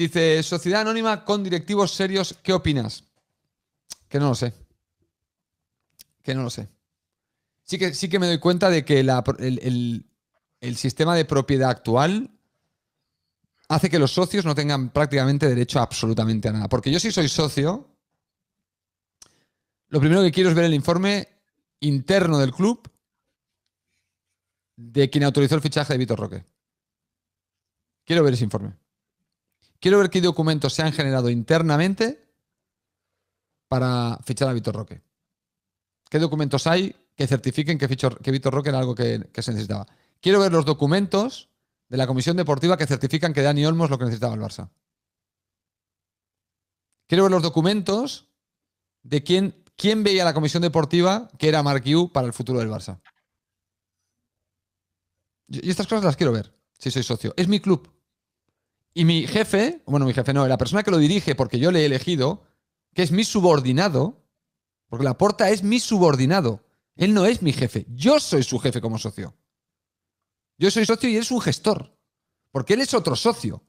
Dice, sociedad anónima con directivos serios, ¿qué opinas? Que no lo sé. Que no lo sé. Sí que, sí que me doy cuenta de que el, sistema de propiedad actual hace que los socios no tengan prácticamente derecho absolutamente a nada. Porque yo si soy socio, lo primero que quiero es ver el informe interno del club de quien autorizó el fichaje de Vitor Roque. Quiero ver ese informe. Quiero ver qué documentos se han generado internamente para fichar a Vitor Roque. ¿Qué documentos hay que certifiquen que, Vitor Roque era algo que, se necesitaba? Quiero ver los documentos de la Comisión Deportiva que certifican que Dani Olmos lo que necesitaba el Barça. Quiero ver los documentos de quién, veía la Comisión Deportiva que era Yu para el futuro del Barça. Y estas cosas las quiero ver si soy socio. Es mi club. Y mi jefe, bueno, mi jefe no, la persona que lo dirige, porque yo le he elegido, que es mi subordinado, porque la porta es mi subordinado. Él no es mi jefe. Yo soy su jefe como socio. Yo soy socio y él es un gestor. Porque él es otro socio.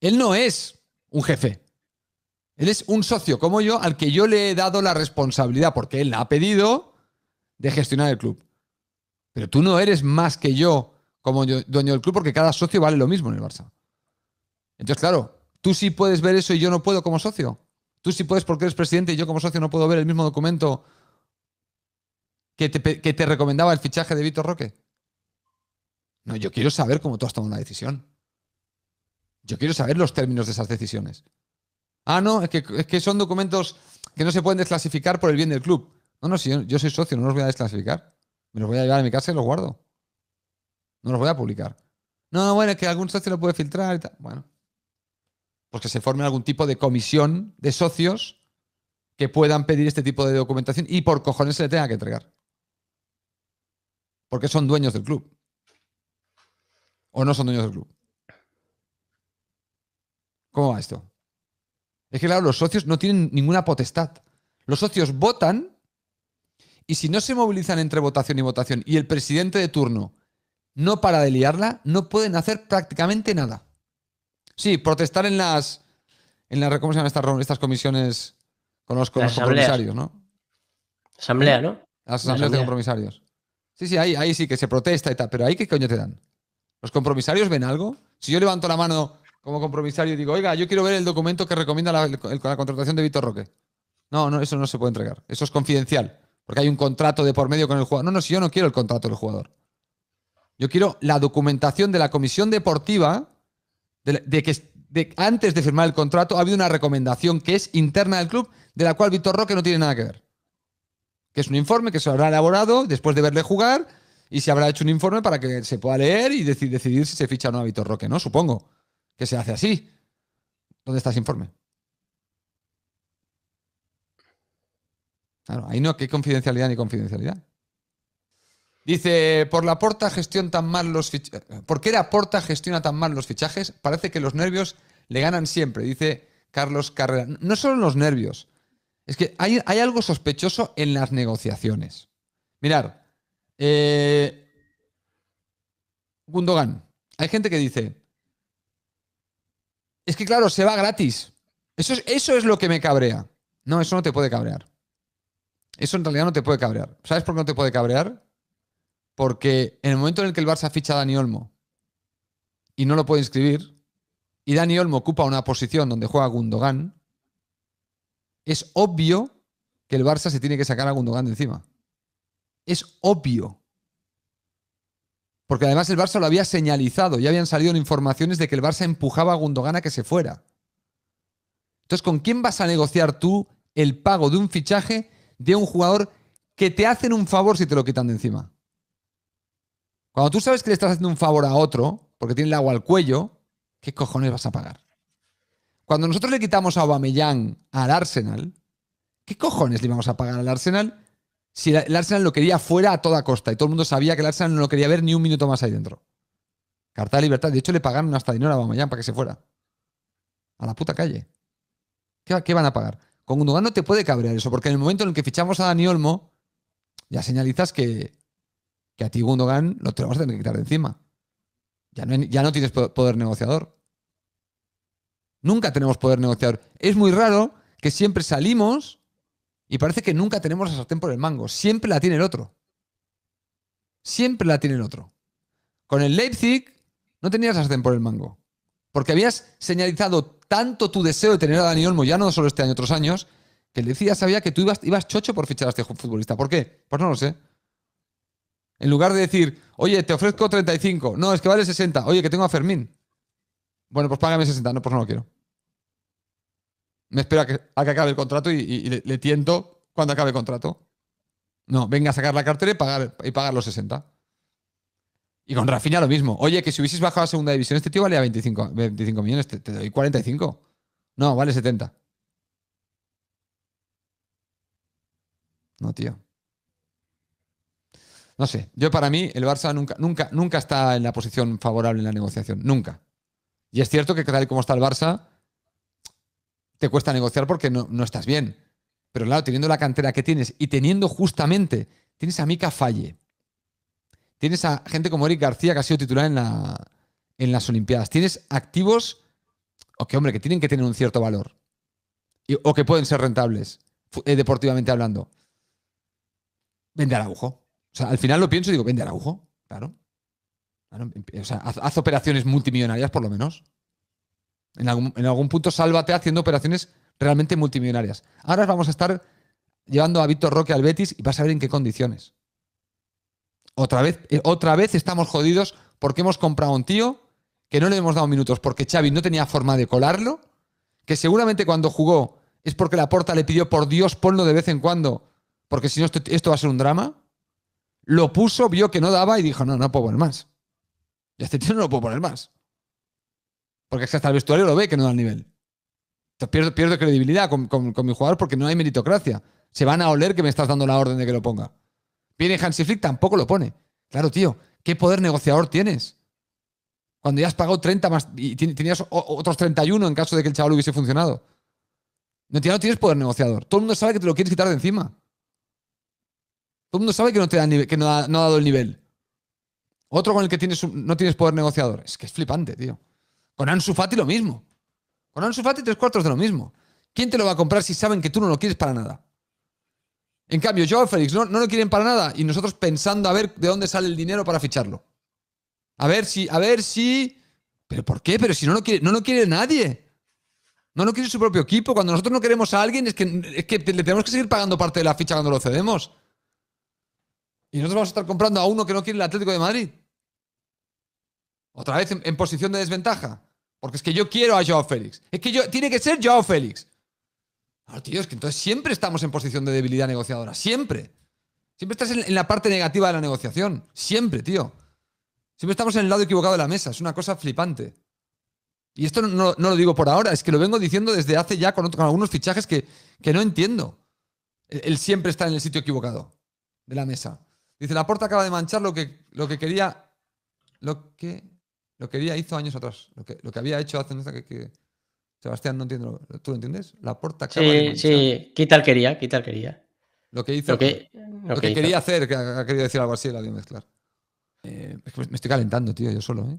Él no es un jefe. Él es un socio como yo al que yo le he dado la responsabilidad, porque él la ha pedido, de gestionar el club. Pero tú no eres más que yo como dueño del club, porque cada socio vale lo mismo en el Barça. Entonces, claro, tú sí puedes ver eso y yo no puedo como socio. Tú sí puedes porque eres presidente y yo como socio no puedo ver el mismo documento que te, recomendaba el fichaje de Víctor Roque. No, yo quiero saber cómo tú has tomado una decisión. Yo quiero saber los términos de esas decisiones. Ah, no, es que, son documentos que no se pueden desclasificar por el bien del club. No, no, si yo, soy socio, no los voy a desclasificar. Me los voy a llevar a mi casa y los guardo. No los voy a publicar. No, bueno, es que algún socio lo puede filtrar y tal. Bueno, pues que se forme algún tipo de comisión de socios que puedan pedir este tipo de documentación y por cojones se le tenga que entregar. Porque son dueños del club. O no son dueños del club. ¿Cómo va esto? Es que, claro, los socios no tienen ninguna potestad. Los socios votan y si no se movilizan entre votación y votación y el presidente de turno no para de liarla, no pueden hacer prácticamente nada. Sí, protestar en las. En las ¿Cómo estas, comisiones con los, compromisarios, no? Asamblea, ¿no? Las asambleas de compromisarios. Sí, sí, ahí, ahí sí que se protesta y tal, pero ahí qué coño te dan. ¿Los compromisarios ven algo? Si yo levanto la mano como compromisario y digo, oiga, yo quiero ver el documento que recomienda la, la contratación de Víctor Roque. No, no, eso no se puede entregar. Eso es confidencial. Porque hay un contrato de por medio con el jugador. No, no, si yo no quiero el contrato del jugador. Yo quiero la documentación de la comisión deportiva de, que antes de firmar el contrato ha habido una recomendación que es interna del club, de la cual Víctor Roque no tiene nada que ver. Que es un informe que se habrá elaborado después de verle jugar y se habrá hecho un informe para que se pueda leer y decidir si se ficha o no a Víctor Roque, ¿no? Supongo que se hace así. ¿Dónde está ese informe? Claro, ahí no hay confidencialidad ni confidencialidad. Dice, por la porta gestión tan mal los fichajes. ¿Por qué la porta gestiona tan mal los fichajes? Parece que los nervios le ganan siempre, dice Carlos Carrera. No solo los nervios. Es que hay, algo sospechoso en las negociaciones. Mirad, eh, Gundogan. Hay gente que dice, es que claro, se va gratis. Eso eso es lo que me cabrea. No, eso no te puede cabrear. Eso en realidad no te puede cabrear. ¿Sabes por qué no te puede cabrear? Porque en el momento en el que el Barça ficha a Dani Olmo y no lo puede inscribir, y Dani Olmo ocupa una posición donde juega Gundogan, es obvio que el Barça se tiene que sacar a Gundogan de encima. Es obvio. Porque además el Barça lo había señalizado, ya habían salido informaciones de que el Barça empujaba a Gundogan a que se fuera. Entonces, ¿con quién vas a negociar tú el pago de un fichaje de un jugador que te hacen un favor si te lo quitan de encima? Cuando tú sabes que le estás haciendo un favor a otro, porque tiene el agua al cuello, ¿qué cojones vas a pagar? Cuando nosotros le quitamos a Aubameyang al Arsenal, ¿qué cojones le íbamos a pagar al Arsenal si el Arsenal lo quería fuera a toda costa y todo el mundo sabía que el Arsenal no lo quería ver ni un minuto más ahí dentro? Carta de libertad. De hecho, le pagaron hasta dinero a Aubameyang para que se fuera. A la puta calle. ¿Qué, van a pagar? Con Gundogan no te puede cabrear eso, porque en el momento en el que fichamos a Dani Olmo, ya señalizas que, que a ti Gundogan lo tenemos que quitar de encima. Ya no, tienes poder negociador. Nunca tenemos poder negociador. Es muy raro que siempre salimos y parece que nunca tenemos a sartén por el mango. Siempre la tiene el otro. Siempre la tiene el otro. Con el Leipzig no tenías a sartén por el mango. Porque habías señalizado tanto tu deseo de tener a Dani Olmo, ya no solo este año, otros años, que le decía sabía que tú ibas, ibas chocho por fichar a este futbolista. ¿Por qué? Pues no lo sé. En lugar de decir, oye, te ofrezco 35. No, es que vale 60. Oye, que tengo a Fermín. Bueno, pues págame 60. No, pues no lo quiero. Me espero a que, que acabe el contrato y, le, tiento cuando acabe el contrato. No, venga a sacar la cartera y pagar, y pagar los 60. Y con Rafinha lo mismo. Oye, que si hubieses bajado a segunda división, este tío valía 25, 25 millones, te doy 45. No, vale 70. No, tío. No sé, yo para mí el Barça nunca, nunca, nunca está en la posición favorable en la negociación, nunca. Y es cierto que tal y como está el Barça, te cuesta negociar porque no, estás bien. Pero claro, teniendo la cantera que tienes y teniendo justamente, tienes a Mika Falle, tienes a gente como Eric García que ha sido titular en, la, en las Olimpiadas, tienes activos o que, hombre, que tienen que tener un cierto valor o que pueden ser rentables, eh, deportivamente hablando. Vende al agujo. O sea, al final lo pienso y digo, vende Araujo, claro. claro em, em, o sea, haz, operaciones multimillonarias por lo menos. En algún, punto sálvate haciendo operaciones realmente multimillonarias. Ahora vamos a estar llevando a Víctor Roque al Betis y vas a ver en qué condiciones. Otra vez, eh, otra vez estamos jodidos porque hemos comprado a un tío que no le hemos dado minutos porque Xavi no tenía forma de colarlo, que seguramente cuando jugó es porque la porta le pidió por Dios ponlo de vez en cuando, porque si no esto va a ser un drama lo puso, vio que no daba y dijo, no, no puedo poner más. Y este tío no lo puedo poner más. Porque es que hasta el vestuario lo ve que no da el nivel. Entonces, pierdo, credibilidad con, mi jugador porque no hay meritocracia. Se van a oler que me estás dando la orden de que lo ponga. Viene Hansi Flick, tampoco lo pone. Claro, tío, ¿qué poder negociador tienes? Cuando ya has pagado 30 más y tenías otros 31 en caso de que el chaval hubiese funcionado. No, no tienes poder negociador. Todo el mundo sabe que te lo quieres quitar de encima. Todo el mundo sabe que no, te que no ha, dado el nivel. Otro con el que tienes, no tienes poder negociador. Es que es flipante, tío. Con Ansu Fati lo mismo. Con Ansu Fati tres cuartos de lo mismo. ¿Quién te lo va a comprar si saben que tú no lo quieres para nada? En cambio, yo Félix no, lo quieren para nada y nosotros pensando a ver de dónde sale el dinero para ficharlo. A ver si, a ver si... ¿Pero por qué? Pero si no lo quiere, no lo quiere nadie. No lo quiere su propio equipo. Cuando nosotros no queremos a alguien es que, es que le tenemos que seguir pagando parte de la ficha cuando lo cedemos. Y nosotros vamos a estar comprando a uno que no quiere el Atlético de Madrid. Otra vez en, posición de desventaja. Porque es que yo quiero a Joao Félix. Es que yo, tiene que ser Joao Félix. tío, es que entonces siempre estamos en posición de debilidad negociadora. Siempre. Siempre estás en, la parte negativa de la negociación. Siempre, tío. Siempre estamos en el lado equivocado de la mesa. Es una cosa flipante. Y esto no, lo digo por ahora, es que lo vengo diciendo desde hace ya con, algunos fichajes que, que no entiendo. él siempre está en el sitio equivocado de la mesa. Dice, la porta acaba de manchar lo que, lo que quería. Lo que. Lo quería hizo años atrás. Lo que, lo que había hecho hace no que, Sebastián, no entiendo. ¿Tú lo entiendes? La porta acaba de manchar. Sí, qué tal quería, quitar quería. Lo que hizo. Lo que, quería hacer, que ha, querido decir algo así, la mezclar. Eh, me estoy calentando, tío, yo solo, ¿eh?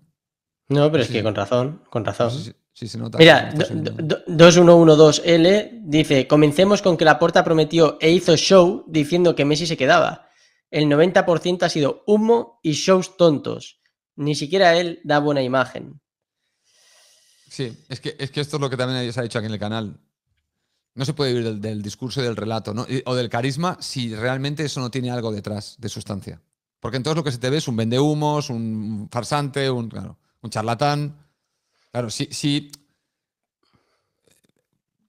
No, pero es que con razón, con razón. Sí, se nota. Mira, 2112L dice, comencemos con que La Porta prometió e hizo show diciendo que Messi se quedaba el 90% ha sido humo y shows tontos. Ni siquiera él da buena imagen. Sí, es que, es que esto es lo que también se ha dicho aquí en el canal. No se puede vivir del, discurso y del relato o del carisma si realmente eso no tiene algo detrás de sustancia. Porque entonces lo que se te ve es un vendehumos, un farsante, un, un charlatán. Claro, sí, sí.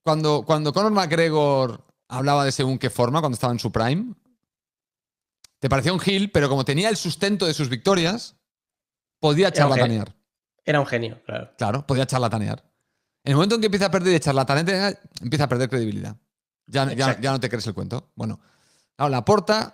Cuando, cuando Conor McGregor hablaba de según qué forma, cuando estaba en su prime, te parecía un Gil, pero como tenía el sustento de sus victorias, podía charlatanear. Era un genio, claro. Claro, podía charlatanear. En el momento en que empieza a perder de charlatanear, empieza a perder credibilidad. Ya, no te crees el cuento. Bueno, la porta,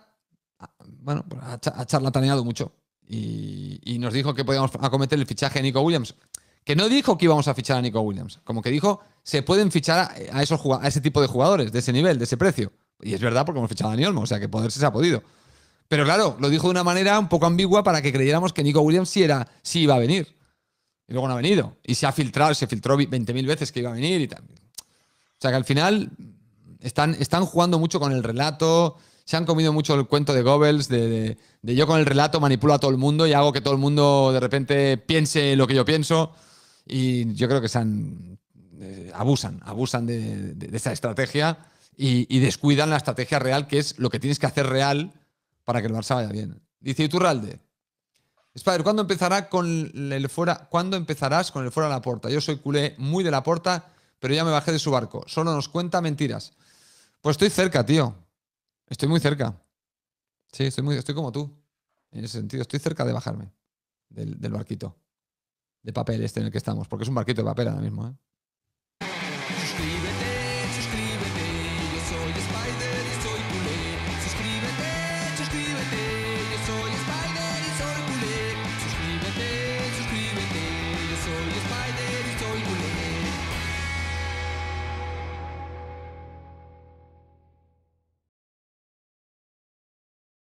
ah, bueno, pues ha charlataneado mucho. Y, nos dijo que podíamos acometer el fichaje de Nico Williams. Que no dijo que íbamos a fichar a Nico Williams. Como que dijo, se pueden fichar a, a ese tipo de jugadores, de ese nivel, de ese precio. Y es verdad porque hemos fichado a Niolmo, o sea que poderse se ha podido. Pero claro, lo dijo de una manera un poco ambigua para que creyéramos que Nico Williams sí, era, sí iba a venir. Y luego no ha venido. Y se ha filtrado, se filtró 20.000 veces que iba a venir y tal. O sea que al final están, están jugando mucho con el relato. Se han comido mucho el cuento de Goebbels, de, yo con el relato manipulo a todo el mundo y hago que todo el mundo de repente piense lo que yo pienso. Y yo creo que se han, eh, abusan, abusan de, esa estrategia y descuidan la estrategia real, que es lo que tienes que hacer real para que el Barça vaya bien. Dice Iturralde. Spider, ¿cuándo empezará con el fuera? ¿Cuándo empezarás con el fuera de la puerta? Yo soy culé muy de la puerta, pero ya me bajé de su barco. Solo nos cuenta mentiras. Pues estoy cerca, tío. Estoy muy cerca. Sí, estoy, muy, estoy como tú. En ese sentido, estoy cerca de bajarme del, del barquito de papel este en el que estamos, porque es un barquito de papel ahora mismo. ¿eh?